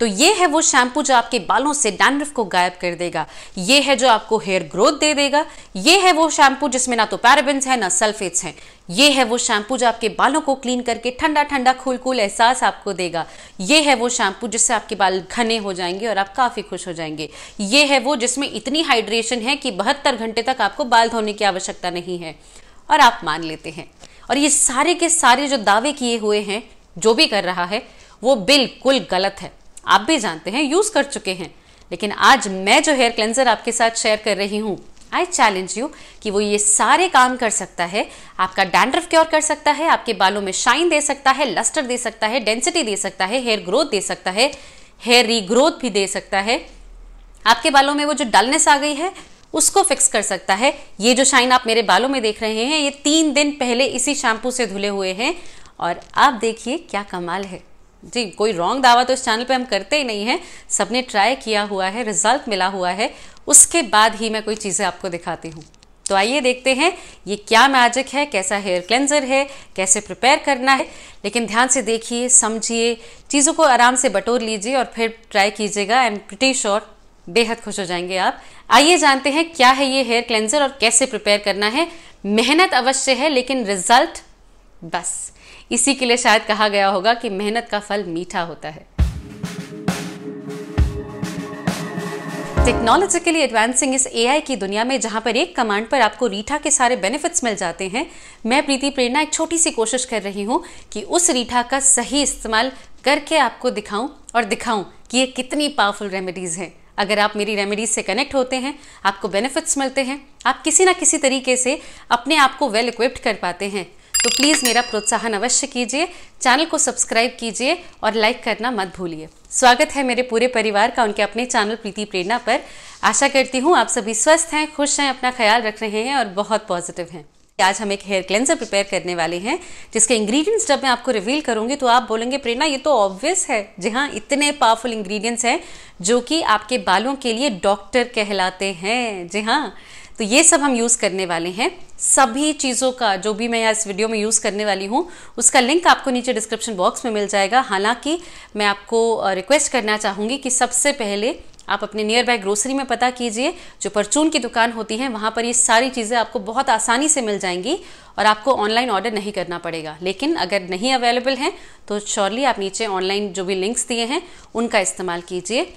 तो ये है वो शैम्पू जो आपके बालों से डैंड्रफ को गायब कर देगा ये है जो आपको हेयर ग्रोथ दे देगा ये है वो शैम्पू जिसमें ना तो पैराबिन्स है ना सल्फेट्स हैं ये है वो शैम्पू जो आपके बालों को क्लीन करके ठंडा ठंडा खुल खुल एहसास आपको देगा ये है वो शैम्पू जिससे आपके बाल घने हो जाएंगे और आप काफ़ी खुश हो जाएंगे ये है वो जिसमें इतनी हाइड्रेशन है कि बहत्तर घंटे तक आपको बाल धोने की आवश्यकता नहीं है और आप मान लेते हैं और ये सारे के सारे जो दावे किए हुए हैं जो भी कर रहा है वो बिल्कुल गलत है आप भी जानते हैं यूज़ कर चुके हैं लेकिन आज मैं जो हेयर क्लेंजर आपके साथ शेयर कर रही हूँ आई चैलेंज यू कि वो ये सारे काम कर सकता है आपका डैंड्रफ क्योर कर सकता है आपके बालों में शाइन दे सकता है लस्टर दे सकता है डेंसिटी दे सकता है हेयर ग्रोथ दे सकता है हेयर रीग्रोथ भी दे सकता है आपके बालों में वो जो डलनेस आ गई है उसको फिक्स कर सकता है ये जो शाइन आप मेरे बालों में देख रहे हैं ये तीन दिन पहले इसी शैम्पू से धुले हुए हैं और आप देखिए क्या कमाल है जी कोई रॉन्ग दावा तो इस चैनल पे हम करते ही नहीं हैं सबने ट्राई किया हुआ है रिजल्ट मिला हुआ है उसके बाद ही मैं कोई चीज़ें आपको दिखाती हूँ तो आइए देखते हैं ये क्या मैजिक है कैसा हेयर क्लेंजर है कैसे प्रिपेयर करना है लेकिन ध्यान से देखिए समझिए चीज़ों को आराम से बटोर लीजिए और फिर ट्राई कीजिएगा आई एम प्रिटी श्योर बेहद खुश हो जाएंगे आप आइए जानते हैं क्या है ये हेयर क्लेंजर और कैसे प्रिपेयर करना है मेहनत अवश्य है लेकिन रिजल्ट बस इसी के लिए शायद कहा गया होगा कि मेहनत का फल मीठा होता है टेक्नोलॉजिकली एडवांसिंग इस एआई की दुनिया में जहां पर एक कमांड पर आपको रीठा के सारे बेनिफिट्स मिल जाते हैं मैं प्रीति प्रेरणा एक छोटी सी कोशिश कर रही हूं कि उस रीठा का सही इस्तेमाल करके आपको दिखाऊं और दिखाऊं कि ये कितनी पावरफुल रेमेडीज़ हैं अगर आप मेरी रेमेडीज से कनेक्ट होते हैं आपको बेनिफिट्स मिलते हैं आप किसी ना किसी तरीके से अपने आप को वेल इक्विप्ड कर पाते हैं तो प्लीज़ मेरा प्रोत्साहन अवश्य कीजिए चैनल को सब्सक्राइब कीजिए और लाइक करना मत भूलिए स्वागत है मेरे पूरे परिवार का उनके अपने चैनल प्रीति प्रेरणा पर आशा करती हूँ आप सभी स्वस्थ हैं खुश हैं अपना ख्याल रख रहे हैं और बहुत पॉजिटिव हैं आज हम एक हेयर क्लेंजर प्रिपेयर करने वाले हैं जिसके इंग्रेडिएंट्स जब मैं आपको रिवील करूंगी तो आप बोलेंगे प्रेरणा ये तो ऑब्वियस है जी हाँ इतने पावरफुल इंग्रेडिएंट्स हैं जो कि आपके बालों के लिए डॉक्टर कहलाते हैं जी हाँ तो ये सब हम यूज़ करने वाले हैं सभी चीज़ों का जो भी मैं इस वीडियो में यूज़ करने वाली हूँ उसका लिंक आपको नीचे डिस्क्रिप्शन बॉक्स में मिल जाएगा हालांकि मैं आपको रिक्वेस्ट करना चाहूँगी कि सबसे पहले आप अपने नियर बाय ग्रोसरी में पता कीजिए जो परचून की दुकान होती है वहाँ पर ये सारी चीज़ें आपको बहुत आसानी से मिल जाएंगी और आपको ऑनलाइन ऑर्डर नहीं करना पड़ेगा लेकिन अगर नहीं अवेलेबल हैं तो श्योरली आप नीचे ऑनलाइन जो भी लिंक्स दिए हैं उनका इस्तेमाल कीजिए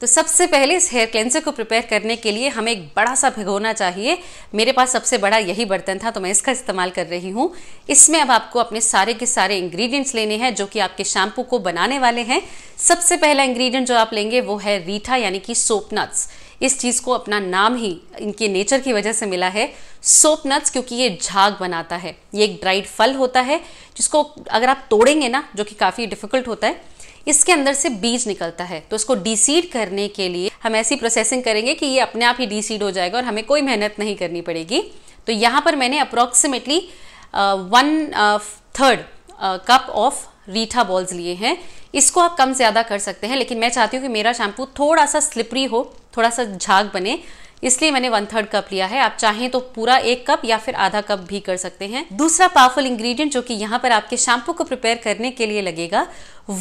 तो सबसे पहले इस हेयर क्लेंजर को प्रिपेयर करने के लिए हमें एक बड़ा सा भिगोना चाहिए मेरे पास सबसे बड़ा यही बर्तन था तो मैं इसका इस्तेमाल कर रही हूँ इसमें अब आपको अपने सारे के सारे इंग्रेडिएंट्स लेने हैं जो कि आपके शैम्पू को बनाने वाले हैं सबसे पहला इंग्रेडिएंट जो आप लेंगे वो है रीठा यानी कि सोप नट्स इस चीज़ को अपना नाम ही इनके नेचर की वजह से मिला है सोप नट्स क्योंकि ये झाग बनाता है ये एक ड्राइड फल होता है जिसको अगर आप तोड़ेंगे ना जो कि काफ़ी डिफ़िकल्ट होता है इसके अंदर से बीज निकलता है तो उसको डीसीड करने के लिए हम ऐसी प्रोसेसिंग करेंगे कि ये अपने आप ही डीसीड हो जाएगा और हमें कोई मेहनत नहीं करनी पड़ेगी तो यहाँ पर मैंने approximately one third cup of reetha balls लिए हैं इसको आप कम ज़्यादा कर सकते हैं लेकिन मैं चाहती हूँ कि मेरा शैम्पू थोड़ा सा स्लिपरी हो थोड़ा सा झाग बने इसलिए मैंने वन थर्ड कप लिया है आप चाहें तो पूरा एक कप या फिर आधा कप भी कर सकते हैं दूसरा पावरफुल इंग्रेडिएंट जो कि यहाँ पर आपके शैम्पू को प्रिपेयर करने के लिए लगेगा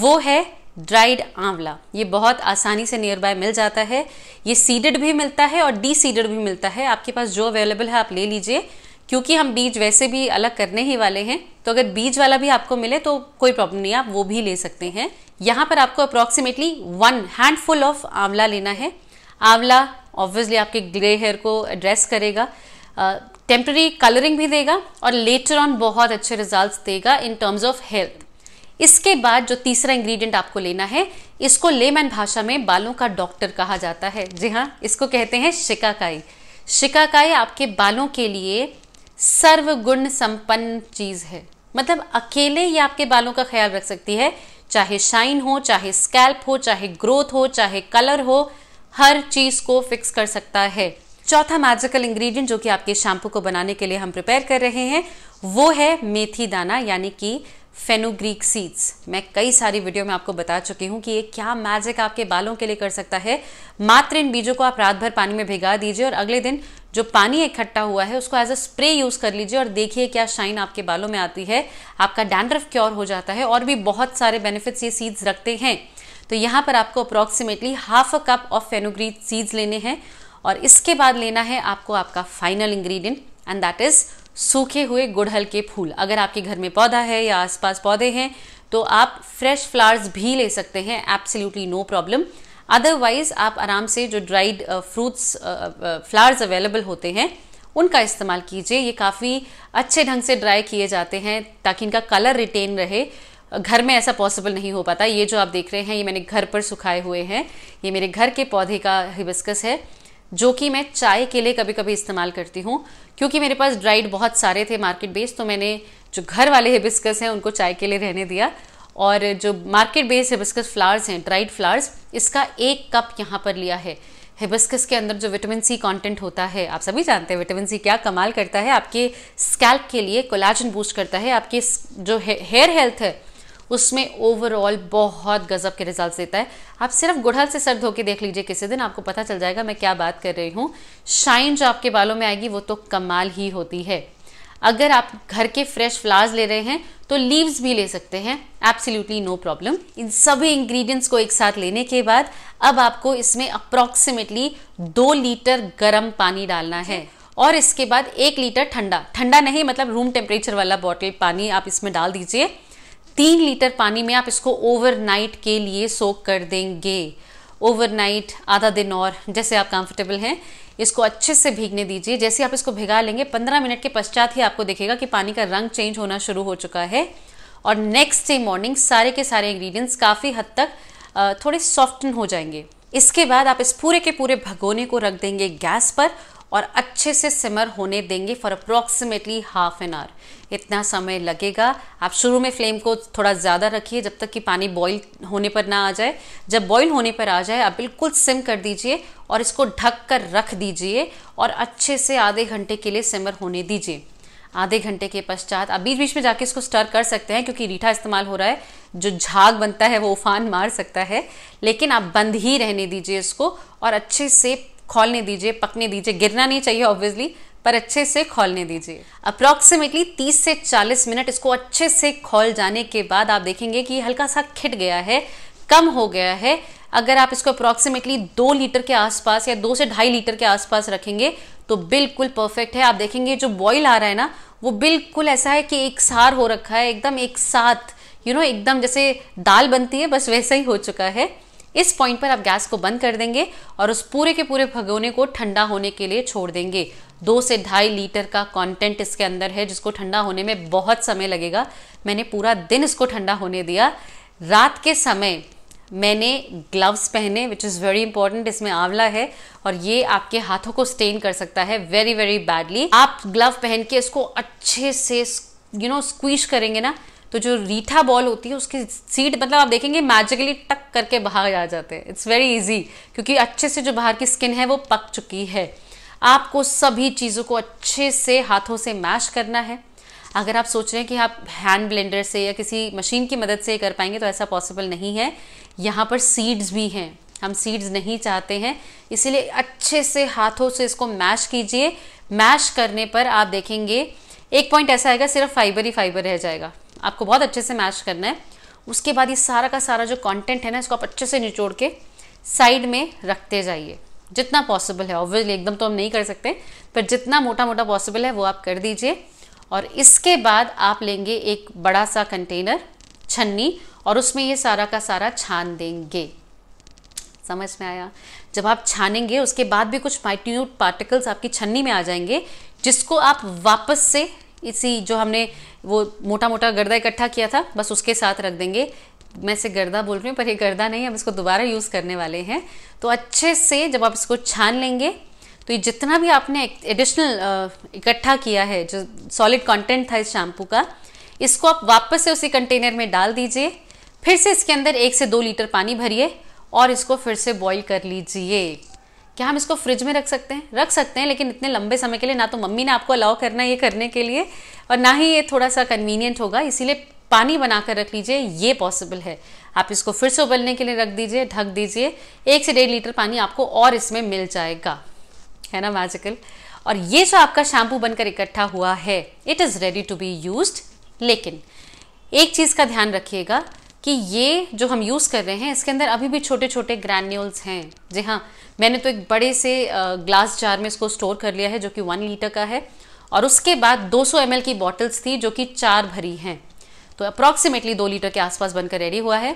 वो है ड्राइड आंवला ये बहुत आसानी से नियर बाय मिल जाता है ये सीडेड भी मिलता है और डी सीडेड भी मिलता है आपके पास जो अवेलेबल है आप ले लीजिए क्योंकि हम बीज वैसे भी अलग करने ही वाले हैं तो अगर बीज वाला भी आपको मिले तो कोई प्रॉब्लम नहीं आप वो भी ले सकते हैं यहाँ पर आपको अप्रॉक्सीमेटली वन हैंडफुल ऑफ आंवला लेना है आंवला ऑब्वियसली आपके ग्रे हेयर को एड्रेस करेगा टेम्प्ररी uh, कलरिंग भी देगा और लेटर ऑन बहुत अच्छे रिजल्ट्स देगा इन टर्म्स ऑफ हेल्थ इसके बाद जो तीसरा इंग्रेडिएंट आपको लेना है इसको लेमैन भाषा में बालों का डॉक्टर कहा जाता है जी हाँ इसको कहते हैं शिकाकाई शिकाकाई आपके बालों के लिए सर्वगुण संपन्न चीज है मतलब अकेले ये आपके बालों का ख्याल रख सकती है चाहे शाइन हो चाहे स्कैल्प हो चाहे ग्रोथ हो चाहे कलर हो हर चीज को फिक्स कर सकता है चौथा मैजिकल इंग्रेडिएंट जो कि आपके शैम्पू को बनाने के लिए हम प्रिपेयर कर रहे हैं वो है मेथी दाना यानी कि फेनोग्रीक सीड्स मैं कई सारी वीडियो में आपको बता चुकी हूँ कि ये क्या मैजिक आपके बालों के लिए कर सकता है मात्र इन बीजों को आप रात भर पानी में भिगा दीजिए और अगले दिन जो पानी इकट्ठा हुआ है उसको एज अ स्प्रे यूज कर लीजिए और देखिए क्या शाइन आपके बालों में आती है आपका डैंड्रफ क्योर हो जाता है और भी बहुत सारे बेनिफिट्स ये सीड्स रखते हैं तो यहाँ पर आपको approximately half a cup of fenugreek seeds लेने हैं और इसके बाद लेना है आपको आपका final ingredient and that is सूखे हुए गुड़हल के फूल अगर आपके घर में पौधा है या आसपास पौधे हैं तो आप फ्रेश फ्लावर्स भी ले सकते हैं एब्सोल्युटली नो प्रॉब्लम अदरवाइज आप आराम से जो ड्राइड फ्रूट्स फ्लावर्स अवेलेबल होते हैं उनका इस्तेमाल कीजिए ये काफ़ी अच्छे ढंग से ड्राई किए जाते हैं ताकि इनका कलर रिटेन रहे घर में ऐसा पॉसिबल नहीं हो पाता ये जो आप देख रहे हैं ये मैंने घर पर सुखाए हुए हैं ये मेरे घर के पौधे का हिबिस्कस है जो कि मैं चाय के लिए कभी कभी इस्तेमाल करती हूँ क्योंकि मेरे पास ड्राइड बहुत सारे थे मार्केट बेस तो मैंने जो घर वाले हिबिस्कस हैं उनको चाय के लिए रहने दिया और जो मार्केट बेस हिबिस्कस फ्लावर्स हैं ड्राइड फ्लावर्स इसका एक कप यहाँ पर लिया है हिबिस्कस के अंदर जो विटामिन सी कंटेंट होता है आप सभी जानते हैं विटामिन सी क्या कमाल करता है आपके स्कैल्प के लिए कोलाजन बूस्ट करता है आपके जो हेयर हेल्थ है उसमें ओवरऑल बहुत गज़ब के रिजल्ट देता है आप सिर्फ गुड़हल से सर धो के देख लीजिए किसी दिन आपको पता चल जाएगा मैं क्या बात कर रही हूँ शाइन जो आपके बालों में आएगी वो तो कमाल ही होती है अगर आप घर के फ्रेश फ्लावर्स ले रहे हैं तो लीव्स भी ले सकते हैं एब्सोल्युटली नो प्रॉब्लम इन सभी इंग्रेडिएंट्स को एक साथ लेने के बाद अब आपको इसमें अप्रॉक्सीमेटली दो लीटर गर्म पानी डालना है और इसके बाद एक लीटर ठंडा ठंडा नहीं मतलब रूम टेम्परेचर वाला बॉटल पानी आप इसमें डाल दीजिए तीन लीटर पानी में आप इसको ओवरनाइट के लिए सोक कर देंगे ओवरनाइट आधा दिन और जैसे आप कंफर्टेबल हैं इसको अच्छे से भीगने दीजिए जैसे आप इसको भिगा लेंगे पंद्रह मिनट के पश्चात ही आपको दिखेगा कि पानी का रंग चेंज होना शुरू हो चुका है और नेक्स्ट डे मॉर्निंग सारे के सारे इंग्रेडिएंट्स काफ़ी हद तक थोड़े सॉफ्टन हो जाएंगे इसके बाद आप इस पूरे के पूरे भगोने को रख देंगे गैस पर और अच्छे से सिमर होने देंगे for approximately half an hour इतना समय लगेगा आप शुरू में फ्लेम को थोड़ा ज़्यादा रखिए जब तक कि पानी बॉईल होने पर ना आ जाए जब बॉईल होने पर आ जाए आप बिल्कुल सिम कर दीजिए और इसको ढक कर रख दीजिए और अच्छे से आधे घंटे के लिए सिमर होने दीजिए आधे घंटे के पश्चात आप बीच बीच में जाके इसको स्टर कर सकते हैं क्योंकि रीठा इस्तेमाल हो रहा है जो झाग बनता है वो उफान मार सकता है लेकिन आप बंद ही रहने दीजिए इसको और अच्छे से खोलने दीजिए पकने दीजिए गिरना नहीं चाहिए ऑब्वियसली पर अच्छे से खोलने दीजिए अप्रॉक्सीमेटली 30 से 40 मिनट इसको अच्छे से खोल जाने के बाद आप देखेंगे कि हल्का सा खिट गया है कम हो गया है अगर आप इसको अप्रॉक्सीमेटली दो लीटर के आसपास या दो से ढाई लीटर के आसपास रखेंगे तो बिल्कुल परफेक्ट है आप देखेंगे जो बॉईल आ रहा है ना वो बिल्कुल ऐसा है कि एक सार हो रखा है एकदम एक साथ यू you नो know, एकदम जैसे दाल बनती है बस वैसा ही हो चुका है इस पॉइंट पर आप गैस को बंद कर देंगे और उस पूरे के पूरे भगोने को ठंडा होने के लिए छोड़ देंगे दो से ढाई लीटर का कंटेंट इसके अंदर है जिसको ठंडा होने में बहुत समय लगेगा मैंने पूरा दिन इसको ठंडा होने दिया रात के समय मैंने ग्लव्स पहने विच इज़ वेरी इंपॉर्टेंट इसमें आंवला है और ये आपके हाथों को स्टेन कर सकता है वेरी वेरी बैडली आप ग्लव पहन के इसको अच्छे से यू नो स्क्वीश करेंगे ना तो जो रीठा बॉल होती है उसकी सीड मतलब आप देखेंगे मैजिकली टक करके बाहर आ जाते हैं इट्स वेरी इजी क्योंकि अच्छे से जो बाहर की स्किन है वो पक चुकी है आपको सभी चीज़ों को अच्छे से हाथों से मैश करना है अगर आप सोच रहे हैं कि आप हैंड ब्लेंडर से या किसी मशीन की मदद से कर पाएंगे तो ऐसा पॉसिबल नहीं है यहाँ पर सीड्स भी हैं हम सीड्स नहीं चाहते हैं इसीलिए अच्छे से हाथों से इसको मैश कीजिए मैश करने पर आप देखेंगे एक पॉइंट ऐसा आएगा सिर्फ फाइबर ही फाइबर रह जाएगा आपको बहुत अच्छे से मैश करना है उसके बाद ये सारा का सारा जो कंटेंट है ना इसको आप अच्छे से निचोड़ के साइड में रखते जाइए जितना पॉसिबल है ऑब्वियसली एकदम तो हम नहीं कर सकते पर जितना मोटा मोटा पॉसिबल है वो आप कर दीजिए और इसके बाद आप लेंगे एक बड़ा सा कंटेनर छन्नी और उसमें ये सारा का सारा छान देंगे समझ में आया जब आप छानेंगे उसके बाद भी कुछ माइट्यूट पार्टिकल्स आपकी छन्नी में आ जाएंगे जिसको आप वापस से इसी जो हमने वो मोटा मोटा गर्दा इकट्ठा किया था बस उसके साथ रख देंगे मैं से गर्दा बोल रही हूँ पर ये गर्दा नहीं हम इसको दोबारा यूज़ करने वाले हैं तो अच्छे से जब आप इसको छान लेंगे तो ये जितना भी आपने एडिशनल इकट्ठा किया है जो सॉलिड कंटेंट था इस शैम्पू का इसको आप वापस से उसी कंटेनर में डाल दीजिए फिर से इसके अंदर एक से दो लीटर पानी भरिए और इसको फिर से बॉईल कर लीजिए क्या हम इसको फ्रिज में रख सकते हैं रख सकते हैं लेकिन इतने लंबे समय के लिए ना तो मम्मी ने आपको अलाउ करना ये करने के लिए और ना ही ये थोड़ा सा कन्वीनियंट होगा इसीलिए पानी बनाकर रख लीजिए ये पॉसिबल है आप इसको फिर से उबलने के लिए रख दीजिए ढक दीजिए एक से डेढ़ लीटर पानी आपको और इसमें मिल जाएगा है ना मैजिकल और ये जो आपका शैम्पू बनकर इकट्ठा हुआ है it is ready to be use लेकिन एक चीज़ का ध्यान रखिएगा कि ये जो हम यूज़ कर रहे हैं इसके अंदर अभी भी छोटे छोटे ग्रैन्यूल्स हैं जी हाँ मैंने तो एक बड़े से ग्लास जार में इसको स्टोर कर लिया है जो कि वन लीटर का है और उसके बाद 200 सौ की बॉटल्स थी जो कि चार भरी हैं तो अप्रॉक्सीमेटली दो लीटर के आसपास बनकर रेडी हुआ है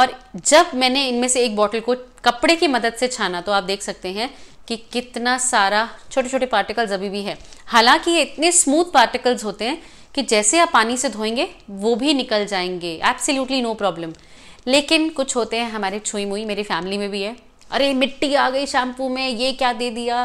और जब मैंने इनमें से एक बॉटल को कपड़े की मदद से छाना तो आप देख सकते हैं कि कितना सारा छोटे छोटे पार्टिकल्स अभी भी है हालांकि ये इतने स्मूथ पार्टिकल्स होते हैं कि जैसे आप पानी से धोएंगे वो भी निकल जाएंगे एब्सोल्युटली नो प्रॉब्लम लेकिन कुछ होते हैं हमारे छुई मुई मेरी फैमिली में भी है अरे मिट्टी आ गई शैम्पू में ये क्या दे दिया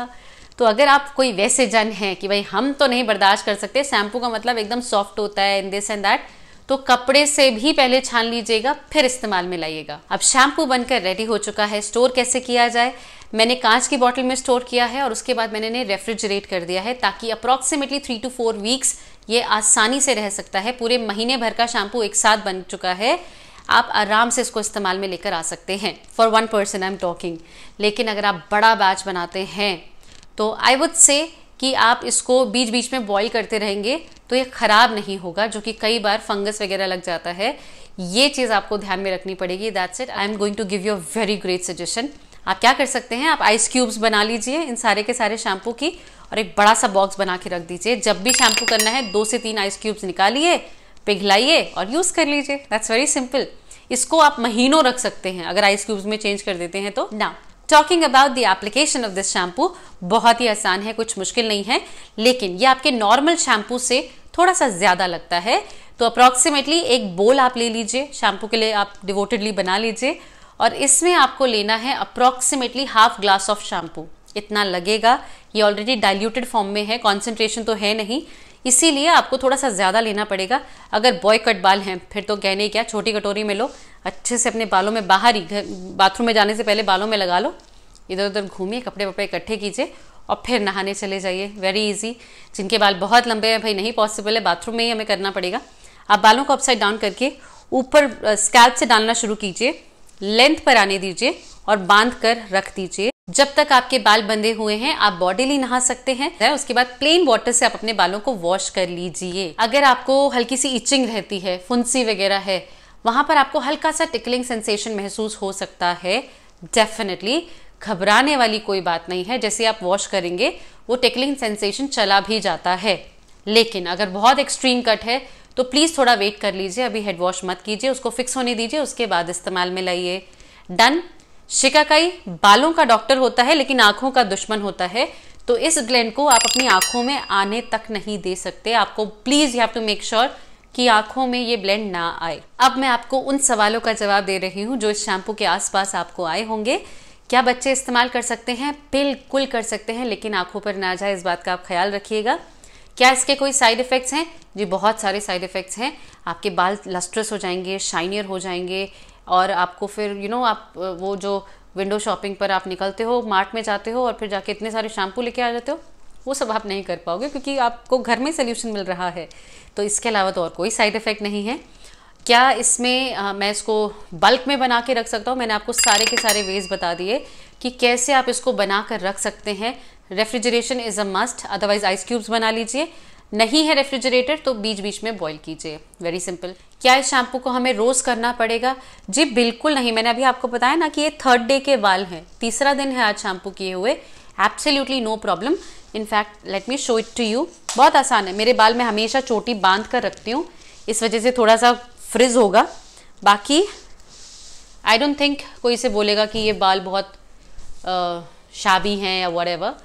तो अगर आप कोई वैसे जन हैं कि भाई हम तो नहीं बर्दाश्त कर सकते शैम्पू का मतलब एकदम सॉफ्ट होता है इन दिस एंड दैट तो कपड़े से भी पहले छान लीजिएगा फिर इस्तेमाल में लाइएगा अब शैम्पू बनकर रेडी हो चुका है स्टोर कैसे किया जाए मैंने कांच की बॉटल में स्टोर किया है और उसके बाद मैंने इन्हें रेफ्रिजरेट कर दिया है ताकि approximately three to four weeks ये आसानी से रह सकता है पूरे महीने भर का शैम्पू एक साथ बन चुका है आप आराम से इसको इस्तेमाल में लेकर आ सकते हैं for one person I am talking लेकिन अगर आप बड़ा बैच बनाते हैं तो आई वुड से कि आप इसको बीच बीच में बॉईल करते रहेंगे तो ये ख़राब नहीं होगा जो कि कई बार फंगस वगैरह लग जाता है ये चीज़ आपको ध्यान में रखनी पड़ेगी that's it I am going to give you a very great suggestion आप क्या कर सकते हैं आप आइस क्यूब्स बना लीजिए इन सारे के सारे शैम्पू की और एक बड़ा सा बॉक्स बना के रख दीजिए जब भी शैम्पू करना है दो से तीन आइस क्यूब्स निकालिए पिघलाइए और यूज़ कर लीजिए दैट्स वेरी सिंपल इसको आप महीनों रख सकते हैं अगर आइस क्यूब्स में चेंज कर देते हैं तो ना talking about the application of this shampoo बहुत ही आसान है कुछ मुश्किल नहीं है लेकिन ये आपके नॉर्मल शैम्पू से थोड़ा सा ज़्यादा लगता है तो अप्रॉक्सीमेटली एक बोल आप ले लीजिए शैम्पू के लिए आप डिवोटेडली बना लीजिए और इसमें आपको लेना है approximately half glass of shampoo इतना लगेगा ये ऑलरेडी डाइल्यूटेड फॉर्म में है कॉन्सेंट्रेशन तो है नहीं इसीलिए आपको थोड़ा सा ज़्यादा लेना पड़ेगा अगर बॉय कट बाल हैं फिर तो कहने क्या छोटी कटोरी में लो अच्छे से अपने बालों में बाहर ही बाथरूम में जाने से पहले बालों में लगा लो इधर उधर घूमिए कपड़े वपड़े इकट्ठे कीजिए और फिर नहाने चले जाइए वेरी इजी जिनके बाल बहुत लंबे हैं भाई नहीं पॉसिबल है बाथरूम में ही हमें करना पड़ेगा आप बालों को अपसाइड डाउन करके ऊपर स्कैल्प से डालना शुरू कीजिए लेंथ पर आने दीजिए और बांध कर रख दीजिए जब तक आपके बाल बंधे हुए हैं आप बॉडीली नहा सकते हैं उसके बाद प्लेन वाटर से आप अपने बालों को वॉश कर लीजिए अगर आपको हल्की सी इचिंग रहती है फुंसी वगैरह है वहां पर आपको हल्का सा टिकलिंग सेंसेशन महसूस हो सकता है डेफिनेटली घबराने वाली कोई बात नहीं है जैसे आप वॉश करेंगे वो टिकलिंग सेंसेशन चला भी जाता है लेकिन अगर बहुत एक्सट्रीम कट है तो प्लीज़ थोड़ा वेट कर लीजिए अभी हेड वॉश मत कीजिए उसको फिक्स होने दीजिए उसके बाद इस्तेमाल में लाइए डन शिकाकाई बालों का डॉक्टर होता है लेकिन आंखों का दुश्मन होता है तो इस ग्लैंड को आप अपनी आंखों में आने तक नहीं दे सकते आपको please you have to make sure कि आंखों में ये ब्लेंड ना आए अब मैं आपको उन सवालों का जवाब दे रही हूँ जो इस शैम्पू के आसपास आपको आए होंगे क्या बच्चे इस्तेमाल कर सकते हैं बिल्कुल कर सकते हैं लेकिन आंखों पर ना जाए इस बात का आप ख्याल रखिएगा क्या इसके कोई साइड इफ़ेक्ट्स हैं जी बहुत सारे साइड इफ़ेक्ट्स हैं आपके बाल लस्ट्रस हो जाएंगे शाइनियर हो जाएंगे और आपको फिर यू you नो know, आप वो जो विंडो शॉपिंग पर आप निकलते हो मार्ट में जाते हो और फिर जाके इतने सारे शैम्पू लेके आ जाते हो वो सब आप नहीं कर पाओगे क्योंकि आपको घर में सोल्यूशन मिल रहा है तो इसके अलावा तो और कोई साइड इफ़ेक्ट नहीं है क्या इसमें आ, मैं इसको बल्क में बना के रख सकता हूँ मैंने आपको सारे के सारे वेज बता दिए कि कैसे आप इसको बना कर रख सकते हैं refrigeration is a must otherwise ice cubes बना लीजिए नहीं है रेफ्रिजरेटर तो बीच बीच में बॉईल कीजिए वेरी सिंपल क्या इस शैम्पू को हमें रोज़ करना पड़ेगा जी बिल्कुल नहीं मैंने अभी आपको बताया ना कि ये थर्ड डे के बाल हैं तीसरा दिन है आज शैम्पू किए हुए absolutely no problem in fact let me show it to you बहुत आसान है मेरे बाल में हमेशा चोटी बांध कर रखती हूँ इस वजह से थोड़ा सा फ्रिज होगा बाकी आई डोंट थिंक कोई से बोलेगा कि ये बाल बहुत शाबी हैं या वट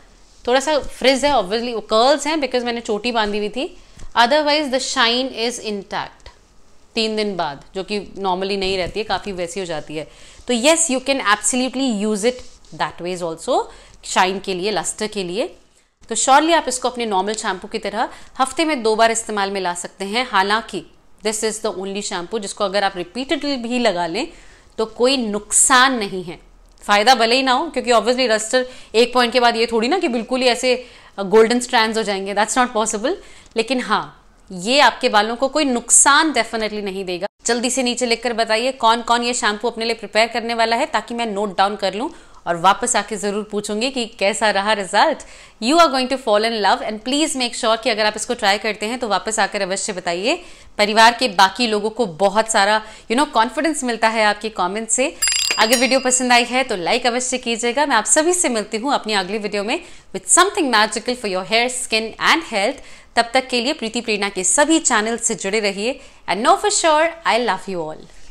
थोड़ा सा फ्रिज है ऑब्वियसली वो कर्ल्स हैं बिकॉज मैंने चोटी बांधी हुई थी otherwise the shine is intact तीन दिन बाद जो कि नॉर्मली नहीं रहती है काफ़ी वैसी हो जाती है तो yes you can absolutely use it that ways also shine के लिए लस्टर के लिए तो श्योरली आप इसको अपने नॉर्मल शैम्पू की तरह हफ्ते में दो बार इस्तेमाल में ला सकते हैं हालांकि this is the only shampoo जिसको अगर आप रिपीटेडली भी लगा लें तो कोई नुकसान नहीं है फायदा भले ही ना हो क्योंकि ऑब्वियसली रस्टर एक पॉइंट के बाद ये थोड़ी ना कि बिल्कुल ही ऐसे गोल्डन स्ट्रैंड हो जाएंगे दैट्स नॉट पॉसिबल लेकिन हाँ ये आपके बालों को कोई नुकसान डेफिनेटली नहीं देगा जल्दी से नीचे लिखकर बताइए कौन कौन ये शैम्पू अपने लिए प्रिपेयर करने वाला है ताकि मैं नोट डाउन कर लूँ और वापस आके ज़रूर पूछूंगी कि कैसा रहा result you are going to fall in love and please make sure कि अगर आप इसको ट्राई करते हैं तो वापस आकर अवश्य बताइए परिवार के बाकी लोगों को बहुत सारा यू नो कॉन्फिडेंस मिलता है आपके कॉमेंट से अगर वीडियो पसंद आई है तो लाइक अवश्य कीजिएगा मैं आप सभी से मिलती हूँ अपनी अगली वीडियो में with something magical for your hair skin and health तब तक के लिए प्रीति प्रेरणा के सभी चैनल से जुड़े रहिए and know for sure I love you all